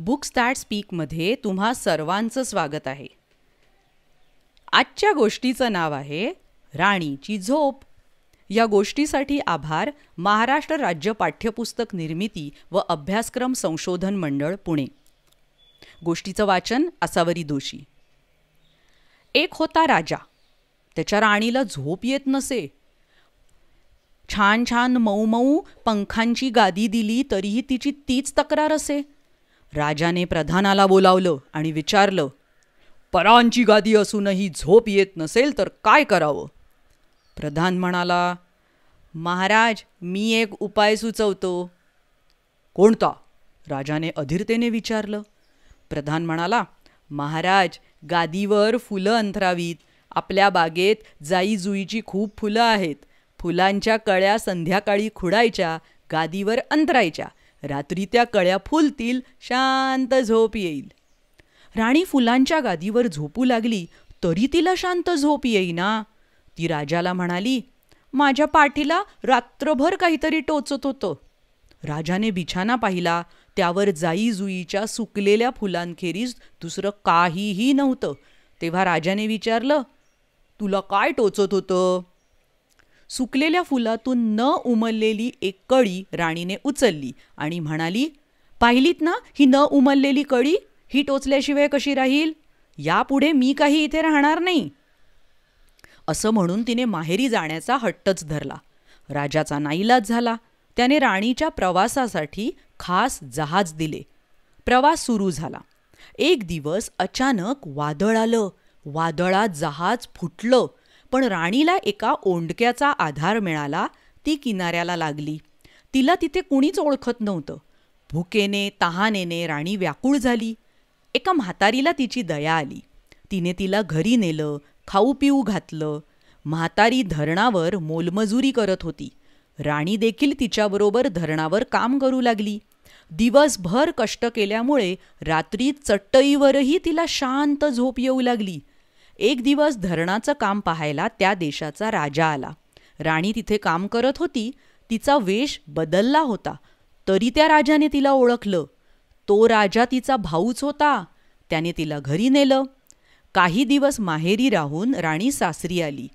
book start स्पीकमध्ये तुम्हा सर्वांचं स्वागत आहे आजच्या गोष्टीचं नाव आहे राणीची झोप या गोष्टीसाठी आभार महाराष्ट्र राज्य पाठ्यपुस्तक निर्मिती व अभ्यासक्रम संशोधन मंडळ पुणे गोष्टीचं वाचन असावरी दोषी एक होता राजा त्याच्या राणीला झोप येत नसे छान छान मऊ मऊ पंखांची गादी दिली तरीही तिची तीच तक्रार असे राजाने प्रधानाला बोलावलं आणि विचारलं परांची गादी असूनही झोप येत नसेल तर काय करावं प्रधान म्हणाला महाराज मी एक उपाय सुचवतो कोणता राजाने अधीरतेने विचारलं प्रधान म्हणाला महाराज गादीवर फुलं अंतरावीत आपल्या बागेत जाईजुईची खूप फुलं आहेत फुलांच्या कळ्या संध्याकाळी खुडायच्या गादीवर अंतरायच्या रात्री त्या कळ्या फुलतील शांत झोप येईल राणी फुलांच्या गादीवर झोपू लागली तरी तिला शांत झोप येईना ती राजाला म्हणाली माझ्या पाठीला रात्रभर काहीतरी टोचत होतं राजाने बिछाना पाहिला त्यावर जाईजुईच्या सुकलेल्या फुलांखेरीज दुसरं काहीही नव्हतं तेव्हा राजाने विचारलं तुला काय टोचत होतं सुकलेल्या फुलातून न उमललेली एक कळी राणीने उचलली आणि म्हणाली पाहिलीत ना ही न उमललेली कळी ही टोचल्याशिवाय कशी राहील यापुढे मी काही इथे राहणार नाही असं म्हणून तिने माहेरी जाण्याचा हट्टच धरला राजाचा नाईलाज झाला त्याने राणीच्या प्रवासासाठी खास जहाज दिले प्रवास सुरू झाला एक दिवस अचानक वादळ आलं वादळात जहाज फुटलं पण राणीला एका ओंडक्याचा आधार मिळाला ती किनाऱ्याला लागली तिला तिथे कुणीच ओळखत नव्हतं भुकेने तहानेने राणी व्याकुळ झाली एका म्हातारीला तिची दया आली तिने तिला घरी नेलं खाऊ पिऊ घातलं म्हातारी धरणावर मोलमजुरी करत होती राणी देखील तिच्याबरोबर धरणावर काम करू लागली दिवसभर कष्ट केल्यामुळे रात्री चट्टईवरही तिला शांत झोप येऊ लागली एक दिवस धरणाचं काम पाहायला त्या देशाचा राजा आला राणी तिथे काम करत होती तिचा वेश बदलला होता तरी त्या राजाने तिला ओळखलं तो राजा तिचा भाऊच होता त्याने तिला घरी नेलं काही दिवस माहेरी राहून राणी सासरी आली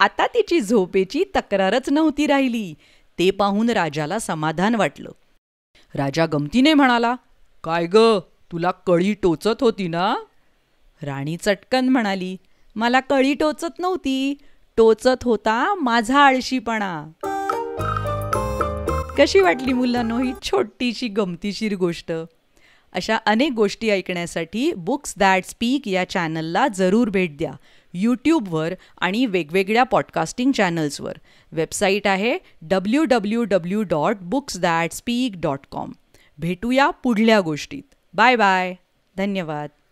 आता तिची झोपेची तक्रारच नव्हती राहिली ते पाहून राजाला समाधान वाटलं राजा गमतीने म्हणाला काय ग तुला कळी टोचत होती ना राणी चटकन म्हणाली मला कळी टोचत नव्हती टोचत होता माझा आळशीपणा कशी वाटली मुलांनो ही छोटीशी गमतीशीर गोष्ट अशा अनेक गोष्टी ऐकण्यासाठी बुक्स दॅट स्पीक या चॅनलला जरूर भेट द्या यूट्यूबवर आणि वेगवेगळ्या पॉडकास्टिंग चॅनल्सवर वेबसाईट आहे W W W dot books that speak dot com भेटूया पुढल्या गोष्टीत बाय बाय धन्यवाद